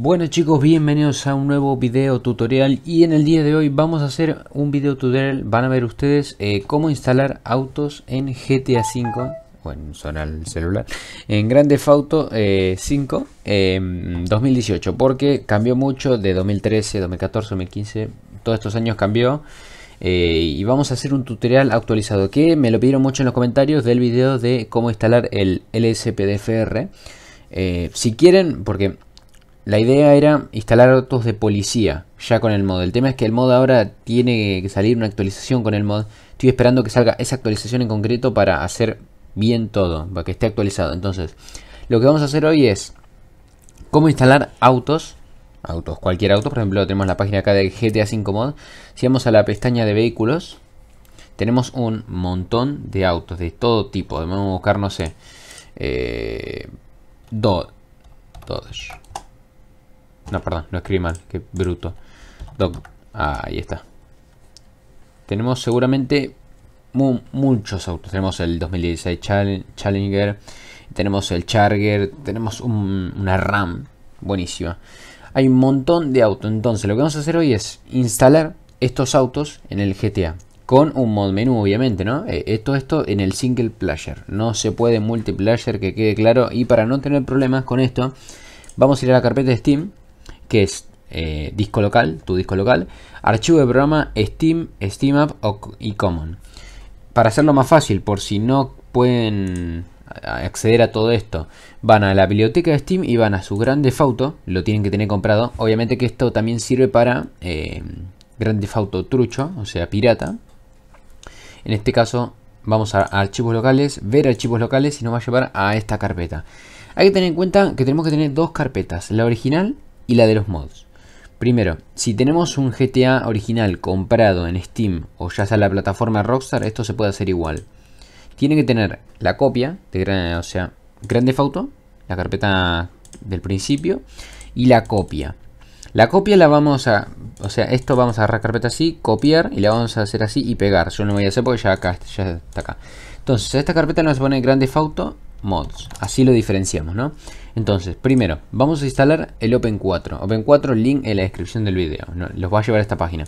Bueno chicos, bienvenidos a un nuevo video tutorial y en el día de hoy vamos a hacer un video tutorial, van a ver ustedes eh, cómo instalar autos en GTA 5 en zona el celular, en Grande Fauto 5 2018, porque cambió mucho de 2013, 2014, 2015, todos estos años cambió. Eh, y vamos a hacer un tutorial actualizado que me lo pidieron mucho en los comentarios del video de cómo instalar el LSPDFR. Eh, si quieren, porque la idea era instalar autos de policía ya con el mod. El tema es que el mod ahora tiene que salir una actualización con el mod. Estoy esperando que salga esa actualización en concreto para hacer bien todo, para que esté actualizado. Entonces, lo que vamos a hacer hoy es cómo instalar autos, autos, cualquier auto. Por ejemplo, tenemos la página acá de GTA 5 Mod. Si vamos a la pestaña de vehículos, tenemos un montón de autos de todo tipo. Vamos a buscar, no sé, eh, Dodge. No, perdón, no escribí mal, qué bruto. ahí está. Tenemos seguramente muchos autos. Tenemos el 2016 Challenger, tenemos el Charger, tenemos una RAM buenísima. Hay un montón de autos. Entonces, lo que vamos a hacer hoy es instalar estos autos en el GTA. Con un mod menú, obviamente, ¿no? Eh, esto, esto en el single player. No se puede multiplayer, que quede claro. Y para no tener problemas con esto, vamos a ir a la carpeta de Steam que es eh, disco local, tu disco local, archivo de programa Steam, Steam App y Common. Para hacerlo más fácil, por si no pueden acceder a todo esto, van a la biblioteca de Steam y van a su gran defauto, lo tienen que tener comprado. Obviamente que esto también sirve para eh, gran defauto trucho, o sea, pirata. En este caso vamos a archivos locales, ver archivos locales y nos va a llevar a esta carpeta. Hay que tener en cuenta que tenemos que tener dos carpetas, la original y la de los mods. Primero, si tenemos un GTA original comprado en Steam o ya sea la plataforma Rockstar, esto se puede hacer igual. Tiene que tener la copia, de, o sea, Grande Auto, la carpeta del principio, y la copia. La copia la vamos a, o sea, esto vamos a agarrar carpeta así, copiar y la vamos a hacer así y pegar. Yo no lo voy a hacer porque ya acá, está acá. Entonces, esta carpeta nos pone Grande Auto mods. Así lo diferenciamos, ¿no? Entonces, primero, vamos a instalar el Open4. Open4, link en la descripción del video. Los va a llevar a esta página.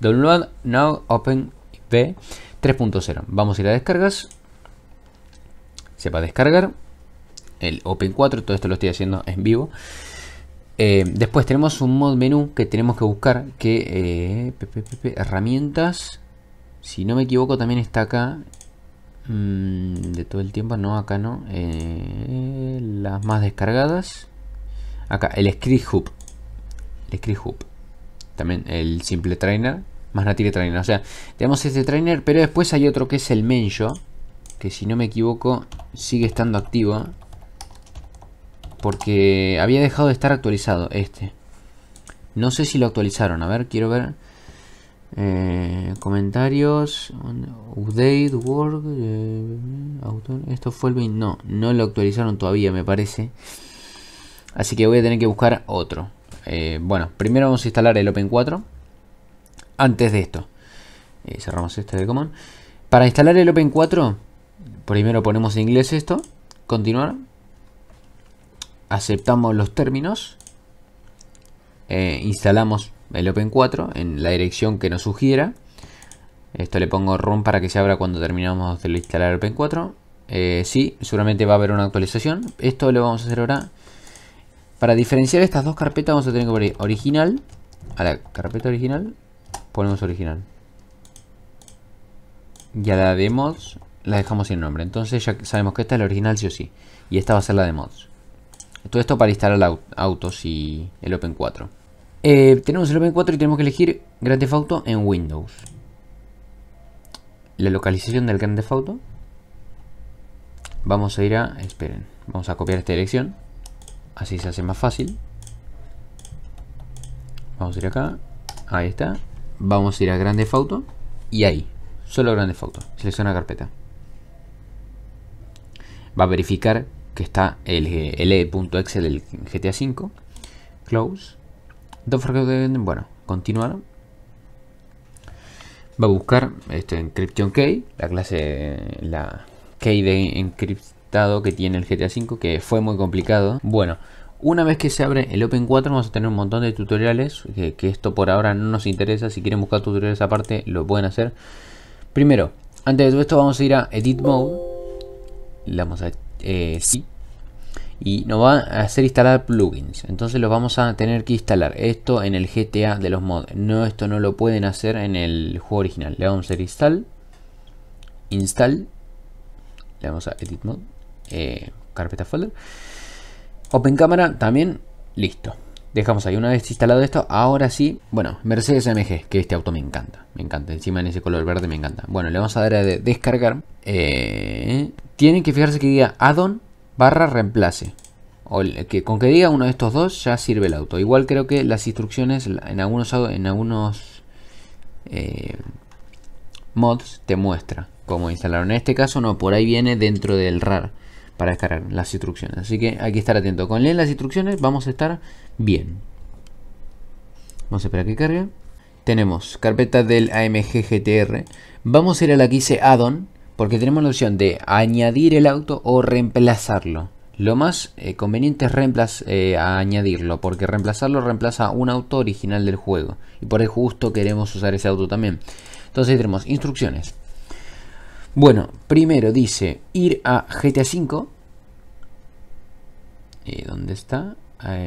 Download Now Open 3.0. Vamos a ir a descargas. Se va a descargar el Open4. Todo esto lo estoy haciendo en vivo. Eh, después tenemos un mod menú que tenemos que buscar. Que eh, herramientas. Si no me equivoco, también está acá Mm, de todo el tiempo, no, acá no. Eh, las más descargadas. Acá, el Script Hub. El Script Hub. También el Simple Trainer. Más Native Trainer. O sea, tenemos este trainer, pero después hay otro que es el Menjo. Que si no me equivoco, sigue estando activo. Porque había dejado de estar actualizado este. No sé si lo actualizaron. A ver, quiero ver. Eh, comentarios, update, work, eh, esto fue el no, no lo actualizaron todavía me parece, así que voy a tener que buscar otro. Eh, bueno, primero vamos a instalar el Open 4, antes de esto, cerramos este de común. Para instalar el Open 4, primero ponemos en inglés esto, continuar, aceptamos los términos, instalamos el Open 4 en la dirección que nos sugiera. Esto le pongo run para que se abra cuando terminamos de instalar el Open 4. si eh, sí, seguramente va a haber una actualización. Esto lo vamos a hacer ahora. Para diferenciar estas dos carpetas vamos a tener que poner original. A la carpeta original ponemos original. Y a la de mods la dejamos sin nombre. Entonces ya sabemos que esta es la original sí o sí. Y esta va a ser la de mods. Todo esto para instalar autos y el Open 4. Eh, tenemos el Open4 y tenemos que elegir Grand Theft en Windows. La localización del grande Theft Vamos a ir a... Esperen. Vamos a copiar esta dirección. Así se hace más fácil. Vamos a ir acá. Ahí está. Vamos a ir a Grand Theft Y ahí. Solo Grand Theft Selecciona carpeta. Va a verificar que está el, e punto e.exe del GTA 5 Close bueno, continuar. Va a buscar este encryption key, la clase, la key de encriptado que tiene el GTA V, que fue muy complicado. Bueno, una vez que se abre el Open 4 vamos a tener un montón de tutoriales, que, esto por ahora no nos interesa. Si quieren buscar tutoriales aparte, lo pueden hacer. Primero, antes de todo esto vamos a ir a Edit Mode. Le vamos a... Eh, sí y nos va a hacer instalar plugins. Entonces los vamos a tener que instalar. Esto en el GTA de los mods. No, esto no lo pueden hacer en el juego original. Le vamos a hacer install. Install. Le vamos a edit mod. Eh, carpeta folder. Open cámara también. Listo. Dejamos ahí. Una vez instalado esto, ahora sí. Bueno, Mercedes MG, que este auto me encanta. Me encanta. Encima en ese color verde me encanta. Bueno, le vamos a dar a descargar. Eh, tienen que fijarse que diga addon barra reemplace. O que con que diga uno de estos dos ya sirve el auto. Igual creo que las instrucciones en algunos, en algunos eh, mods te muestra cómo instalar, En este caso no, por ahí viene dentro del RAR para descargar las instrucciones. Así que hay que estar atento. Con leer las instrucciones vamos a estar bien. Vamos a esperar que cargue. Tenemos carpeta del AMG GTR. Vamos a ir a la que dice addon porque tenemos la opción de añadir el auto o reemplazarlo. Lo más eh, conveniente es eh, añadirlo, porque reemplazarlo reemplaza un auto original del juego. Y por el justo queremos usar ese auto también. Entonces tenemos instrucciones. Bueno, primero dice ir a GTA V. Eh, ¿Dónde está?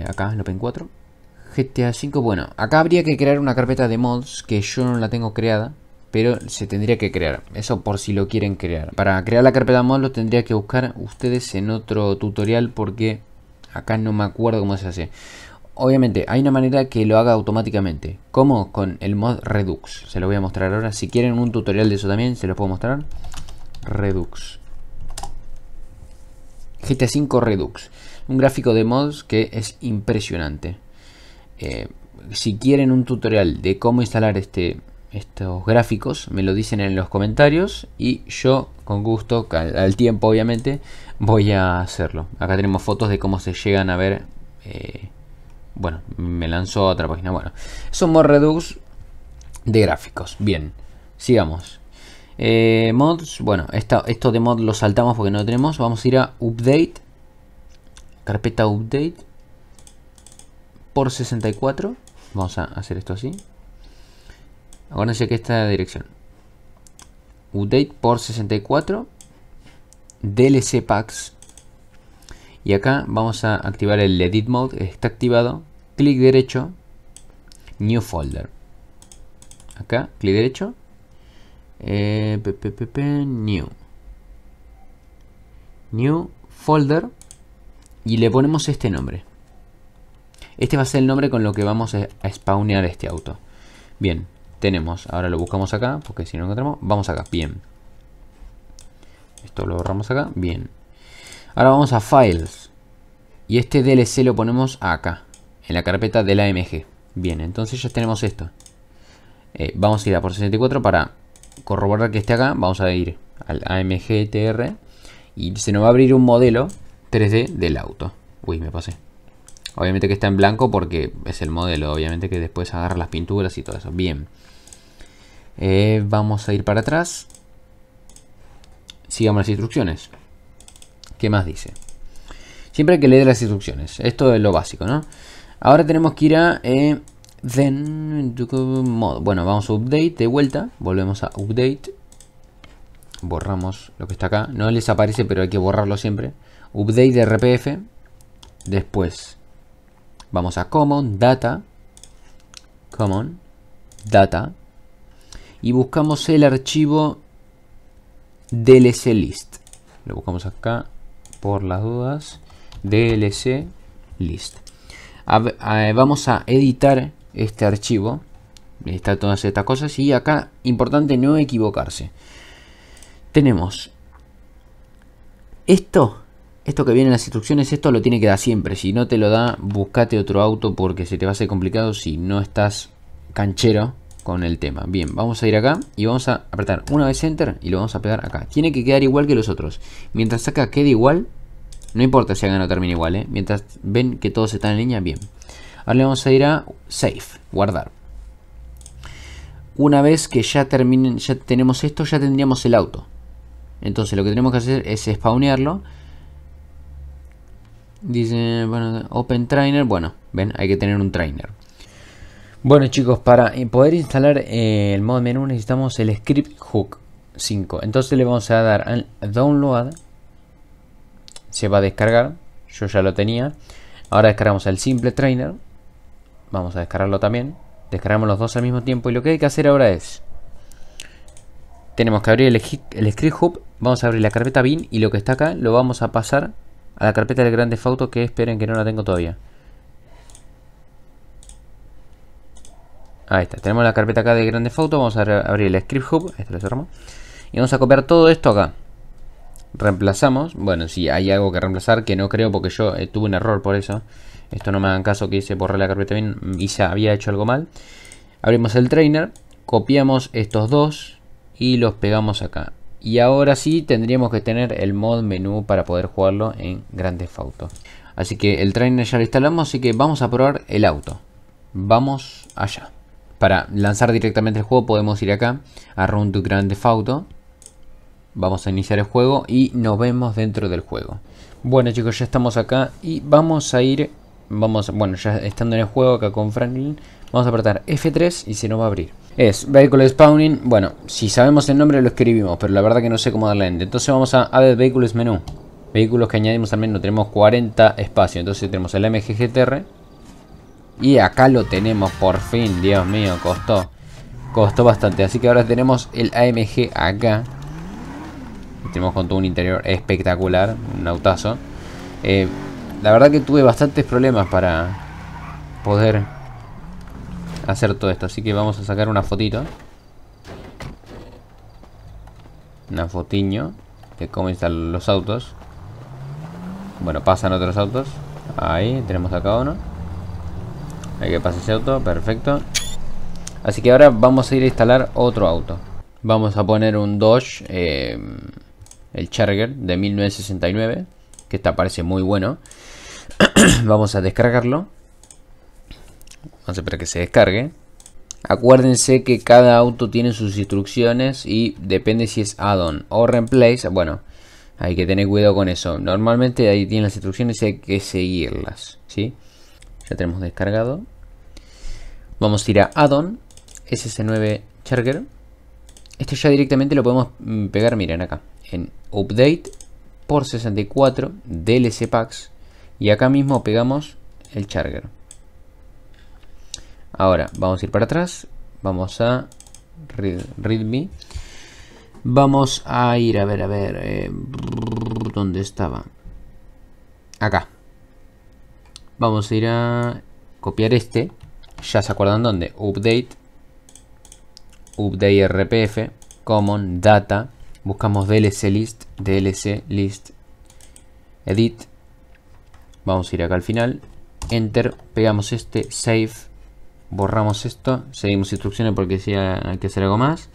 acá, en Open 4. GTA V, bueno, acá habría que crear una carpeta de mods que yo no la tengo creada pero se tendría que crear. Eso por si lo quieren crear. Para crear la carpeta mod lo tendría que buscar ustedes en otro tutorial porque acá no me acuerdo cómo se hace. Obviamente hay una manera que lo haga automáticamente. ¿Cómo? Con el mod Redux. Se lo voy a mostrar ahora. Si quieren un tutorial de eso también, se lo puedo mostrar. Redux. gt 5 Redux. Un gráfico de mods que es impresionante. Eh, si quieren un tutorial de cómo instalar este estos gráficos, me lo dicen en los comentarios y yo con gusto, al, tiempo obviamente, voy a hacerlo. Acá tenemos fotos de cómo se llegan a ver. Eh, bueno, me lanzó otra página. Bueno, somos mod redux de gráficos. Bien, sigamos. Eh, mods, bueno, esto de mod lo saltamos porque no lo tenemos. Vamos a ir a update, carpeta update por 64. Vamos a hacer esto así. Ahora que esta dirección. Update por 64. DLC packs. Y acá vamos a activar el edit mode. Está activado. Clic derecho. New folder. Acá, clic derecho. Eh, new. New folder. Y le ponemos este nombre. Este va a ser el nombre con lo que vamos a spawnear este auto. Bien, tenemos, ahora lo buscamos acá, porque si no encontramos, vamos acá, bien. Esto lo borramos acá, bien. Ahora vamos a Files. Y este DLC lo ponemos acá, en la carpeta del AMG. Bien, entonces ya tenemos esto. Eh, vamos a ir a por 64 para corroborar que esté acá. Vamos a ir al amgtr Y se nos va a abrir un modelo 3D del auto. Uy, me pasé. Obviamente que está en blanco porque es el modelo. Obviamente que después agarra las pinturas y todo eso. Bien. Eh, vamos a ir para atrás. Sigamos las instrucciones. ¿Qué más dice? Siempre hay que leer las instrucciones. Esto es lo básico, ¿no? Ahora tenemos que ir a... Eh, then Bueno, vamos a update de vuelta. Volvemos a update. Borramos lo que está acá. No les aparece, pero hay que borrarlo siempre. Update de RPF. Después vamos a common, data. Common, data y buscamos el archivo DLC list. Lo buscamos acá por las dudas. DLC list. Eh, vamos a editar este archivo. Está todas estas cosas. Y acá, importante no equivocarse. Tenemos esto. Esto que viene en las instrucciones, esto lo tiene que dar siempre. Si no te lo da, búscate otro auto porque se te va a hacer complicado si no estás canchero con el tema. Bien, vamos a ir acá y vamos a apretar una vez Enter y lo vamos a pegar acá. Tiene que quedar igual que los otros. Mientras acá quede igual, no importa si acá no termine igual, ¿eh? Mientras ven que todos están en línea, bien. Ahora le vamos a ir a Save, guardar. Una vez que ya terminen, ya tenemos esto, ya tendríamos el auto. Entonces lo que tenemos que hacer es spawnearlo. Dice, bueno, Open Trainer. Bueno, ven, hay que tener un trainer. Bueno chicos, para eh, poder instalar eh, el modo menú necesitamos el script hook 5. Entonces le vamos a dar al download. Se va a descargar. Yo ya lo tenía. Ahora descargamos el simple trainer. Vamos a descargarlo también. Descargamos los dos al mismo tiempo. Y lo que hay que hacer ahora es... Tenemos que abrir el, script hook Vamos a abrir la carpeta bin y lo que está acá lo vamos a pasar a la carpeta del grande fauto que esperen que no la tengo todavía. Ahí está, tenemos la carpeta acá de Grande Foto. Vamos a abrir el Script Hub. lo cerramos. Y vamos a copiar todo esto acá. Reemplazamos. Bueno, si hay algo que reemplazar, que no creo porque yo eh, tuve un error por eso. Esto no me hagan caso que hice borrar la carpeta bien. Y se había hecho algo mal. Abrimos el trainer. Copiamos estos dos. Y los pegamos acá. Y ahora sí tendríamos que tener el mod menú para poder jugarlo en Grande Auto. Así que el trainer ya lo instalamos, así que vamos a probar el auto. Vamos allá. Para lanzar directamente el juego podemos ir acá a Run to Grand Theft Auto. Vamos a iniciar el juego y nos vemos dentro del juego. Bueno chicos, ya estamos acá y vamos a ir... Vamos, bueno, ya estando en el juego acá con Franklin, vamos a apretar F3 y se nos va a abrir. Es Vehicle Spawning, bueno, si sabemos el nombre lo escribimos, pero la verdad que no sé cómo darle end. Entonces vamos a ver, Vehicles Menú. Vehículos que añadimos al no tenemos 40 espacios, entonces tenemos el MGGTR y acá lo tenemos por fin, Dios mío, costó. Costó bastante, así que ahora tenemos el AMG acá. Tenemos con todo un interior espectacular, un autazo. Eh, la verdad que tuve bastantes problemas para poder hacer todo esto. Así que vamos a sacar una fotito. Una fotiño de cómo están los autos. Bueno, pasan otros autos. Ahí tenemos acá uno. Hay que pasar ese auto, perfecto. Así que ahora vamos a ir a instalar otro auto. Vamos a poner un Dodge, eh, el Charger de 1969, que está parece muy bueno. vamos a descargarlo. Vamos a esperar que se descargue. Acuérdense que cada auto tiene sus instrucciones y depende si es add-on o replace. Bueno, hay que tener cuidado con eso. Normalmente ahí tienen las instrucciones y hay que seguirlas, ¿sí? Ya tenemos descargado. Vamos a ir a Addon, SS9 Charger. Este ya directamente lo podemos mm, pegar, miren acá, en Update por 64 DLC Packs. Y acá mismo pegamos el Charger. Ahora, vamos a ir para atrás. Vamos a Readme. Vamos a ir a ver, a ver. Eh, ¿Dónde estaba? Acá. Vamos a ir a copiar este. Ya se acuerdan dónde. Update. Update RPF. Common. Data. Buscamos DLC list. DLC list. Edit. Vamos a ir acá al final. Enter. Pegamos este. Save. Borramos esto. Seguimos instrucciones porque decía hay que hacer algo más.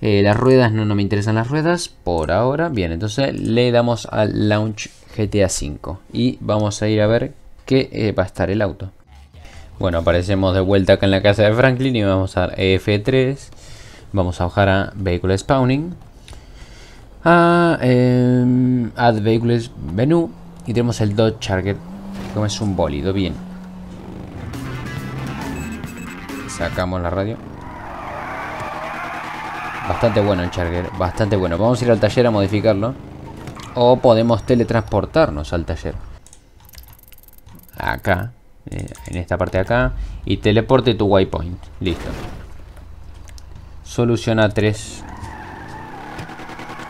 Eh, las ruedas, no, no me interesan las ruedas por ahora. Bien, entonces le damos al Launch GTA 5. Y vamos a ir a ver que eh, va a estar el auto. Bueno, aparecemos de vuelta acá en la casa de Franklin y vamos a e F3. Vamos a bajar a Vehicle Spawning. A em, Add Vehicles Menú. Y tenemos el Dodge Charger como es un bólido, bien. Sacamos la radio. Bastante bueno el Charger, bastante bueno. Vamos a ir al taller a modificarlo. O podemos teletransportarnos al taller acá, eh, en esta parte de acá, y teleporte tu waypoint. Listo. Soluciona 3.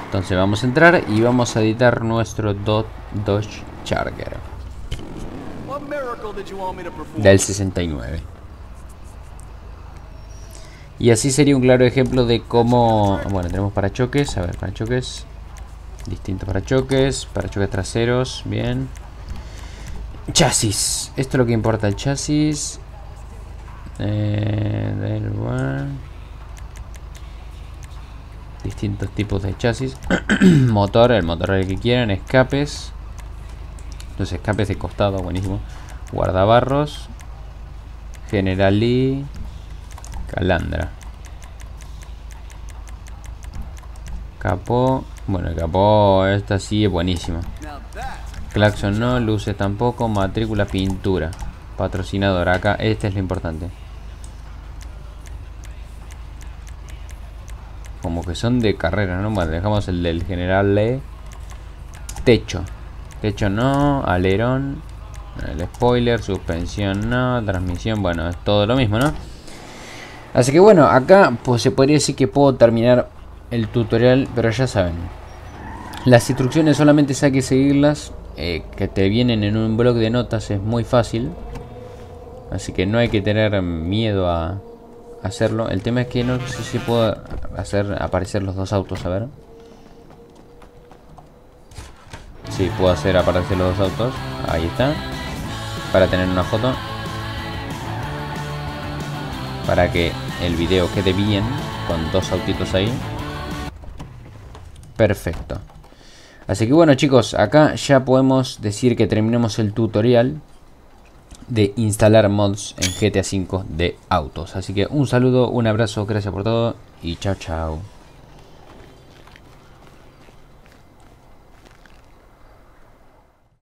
Entonces vamos a entrar y vamos a editar nuestro Dodge Charger. Del 69. Y así sería un claro ejemplo de cómo... Bueno, tenemos parachoques. A ver, parachoques. Distintos parachoques. Parachoques traseros. Bien. Chasis. Esto es lo que importa, el chasis. Eh, Distintos tipos de chasis. motor, el motor el que quieran. Escapes. Los escapes de costado, buenísimo. Guardabarros. General Calandra. Capó. Bueno, el capó esta sí es buenísima. Claxon no, luces tampoco, matrícula, pintura. Patrocinador, acá este es lo importante. Como que son de carrera, ¿no? Bueno, dejamos el del general le Techo. Techo no, alerón, el spoiler, suspensión no, transmisión, bueno, es todo lo mismo, ¿no? Así que bueno, acá pues se podría decir que puedo terminar el tutorial, pero ya saben. Las instrucciones solamente hay que seguirlas eh, que te vienen en un blog de notas es muy fácil. Así que no hay que tener miedo a hacerlo. El tema es que no sé si puedo hacer aparecer los dos autos, a ver. Si puedo hacer aparecer los dos autos. Ahí está. Para tener una foto. Para que el video quede bien con dos autitos ahí. Perfecto. Así que bueno chicos, acá ya podemos decir que terminamos el tutorial de instalar mods en GTA V de autos. Así que un saludo, un abrazo, gracias por todo y chao chao.